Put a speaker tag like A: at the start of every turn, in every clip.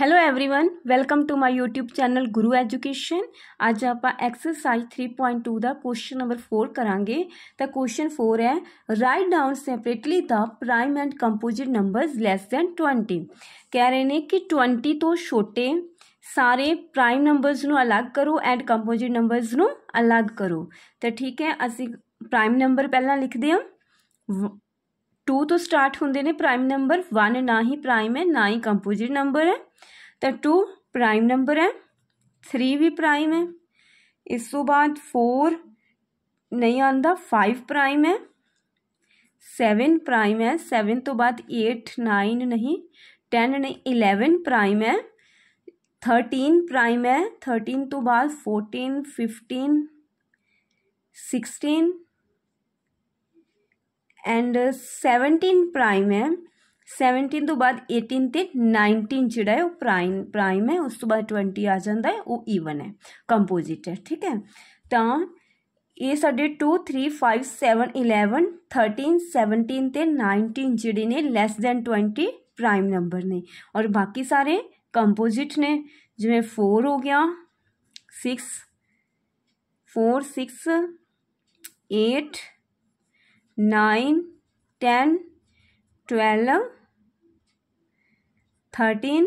A: hello everyone welcome to my YouTube channel Guru Education आज आप exercise three point two का question number four करा तो क्वेश्चन फोर है write down separately the prime and composite numbers less than twenty कह रहे हैं कि ट्वेंटी तो छोटे सारे प्राइम नंबर्स नंबरस अलग करो एंड कंपोजिट नंबर्स नंबरस अलग करो तो ठीक है असी प्राइम नंबर पहला लिखते हैं टू तो स्टार्ट होंगे ने प्राइम नंबर वन ना ही प्राइम है ना ही कंपोजिट नंबर है तो टू प्राइम नंबर है थ्री भी प्राइम है इस तू बाद फोर नहीं आता फाइव प्राइम है सैवन प्राइम है सैवन तो बाद एट नाइन नहीं टेन नहीं इलेवन प्राइम है थर्टीन प्राइम है थर्टीन तो बाद fourteen fifteen sixteen and seventeen prime है सैवनटीन तो बाद एटीन तो नाइनटीन जोड़ा है वह प्राइम प्राइम है उस तो बाद ट्वेंटी आ जाता है वो ईवन है कंपोजिट है ठीक है तो ये साढ़े two three five seven eleven thirteen seventeen तो नाइनटीन जोड़े ने less than twenty prime number ने और बाकी सारे कंपोजिट ने जिमें फोर हो गया six four six eight nine ten twelve thirteen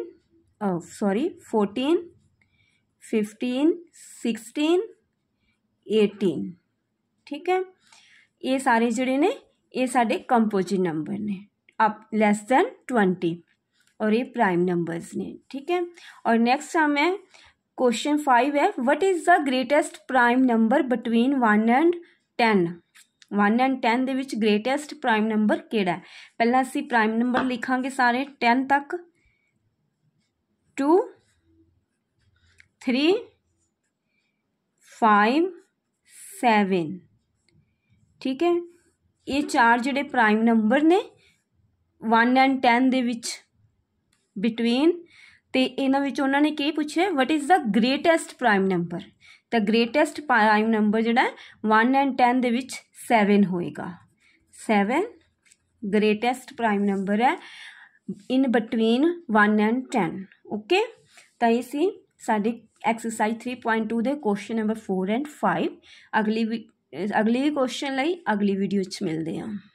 A: sorry fourteen fifteen sixteen eighteen ठीक है ये सारे जड़े ने ये साढ़े कंपोजिट नंबर ने अप लैस दैन ट्वेंटी और ये प्राइम नंबर्स ने ठीक है और नेक्स्ट हम है क्वेश्चन फाइव है what is the greatest prime number between one and ten one and ten के ग्रेटैसट प्राइम नंबर कड़ा है पहले असी प्राइम नंबर लिखा सारे टैन तक टू थ्री फाइव सैवन ठीक है ये चार जोड़े प्राइम नंबर ने वन एंड टैन के बिटवीन तो इन्होंने की पूछे what is the greatest prime number ਤਾਂ ਗ੍ਰੇਟੈਸਟ ਪ੍ਰਾਈਮ ਨੰਬਰ ਜਿਹੜਾ 1 ਐਂਡ 10 ਦੇ ਵਿੱਚ 7 ਹੋਏਗਾ 7 ਗ੍ਰੇਟੈਸਟ ਪ੍ਰਾਈਮ ਨੰਬਰ ਹੈ ਇਨ ਬਿਟਵੀਨ 1 ਐਂਡ 10 ਓਕੇ ਤਾਂ ਇਹ ਸੀ ਸਾਡੀ ਐਕਸਰਸਾਈਜ਼ 3.2 ਦੇ ਕੁਐਸਚਨ ਨੰਬਰ 4 ਐਂਡ 5 ਅਗਲੀ ਅਗਲੀ ਕੁਐਸਚਨ ਲਈ ਅਗਲੀ ਵੀਡੀਓ 'ਚ ਮਿਲਦੇ ਹਾਂ